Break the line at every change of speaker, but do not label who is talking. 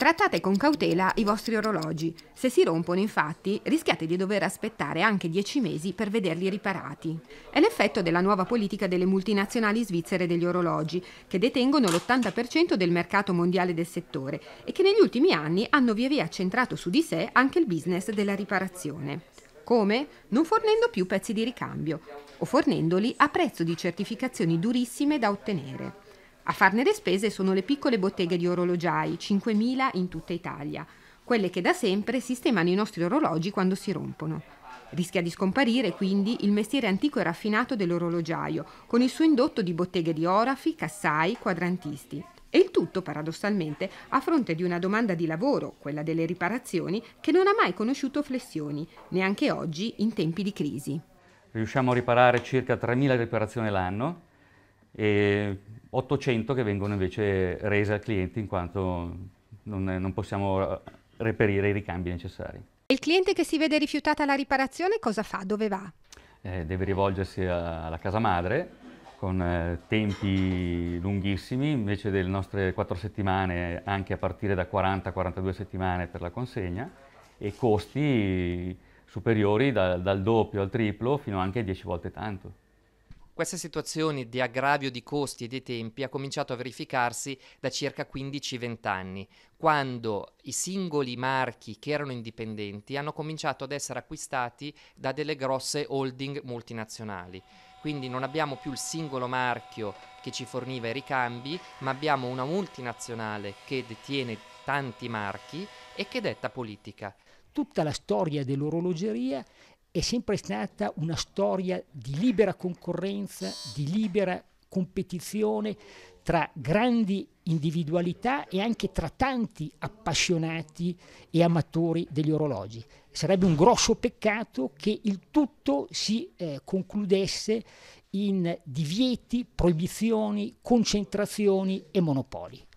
Trattate con cautela i vostri orologi. Se si rompono infatti rischiate di dover aspettare anche 10 mesi per vederli riparati. È l'effetto della nuova politica delle multinazionali svizzere degli orologi, che detengono l'80% del mercato mondiale del settore e che negli ultimi anni hanno via via centrato su di sé anche il business della riparazione. Come? Non fornendo più pezzi di ricambio o fornendoli a prezzo di certificazioni durissime da ottenere. A farne le spese sono le piccole botteghe di orologiai, 5.000 in tutta Italia, quelle che da sempre sistemano i nostri orologi quando si rompono. Rischia di scomparire quindi il mestiere antico e raffinato dell'orologiaio, con il suo indotto di botteghe di orafi, cassai, quadrantisti. E il tutto, paradossalmente, a fronte di una domanda di lavoro, quella delle riparazioni, che non ha mai conosciuto flessioni, neanche oggi in tempi di crisi.
Riusciamo a riparare circa 3.000 riparazioni l'anno, e 800 che vengono invece rese al cliente in quanto non, non possiamo reperire i ricambi necessari.
Il cliente che si vede rifiutata la riparazione cosa fa? Dove va?
Eh, deve rivolgersi alla casa madre con eh, tempi lunghissimi, invece delle nostre 4 settimane anche a partire da 40-42 settimane per la consegna e costi superiori da, dal doppio al triplo fino anche a 10 volte tanto.
Questa situazione di aggravio di costi e dei tempi ha cominciato a verificarsi da circa 15-20 anni, quando i singoli marchi che erano indipendenti hanno cominciato ad essere acquistati da delle grosse holding multinazionali. Quindi non abbiamo più il singolo marchio che ci forniva i ricambi, ma abbiamo una multinazionale che detiene tanti marchi e che detta politica.
Tutta la storia dell'orologeria è sempre stata una storia di libera concorrenza, di libera competizione tra grandi individualità e anche tra tanti appassionati e amatori degli orologi. Sarebbe un grosso peccato che il tutto si eh, concludesse in divieti, proibizioni, concentrazioni e monopoli.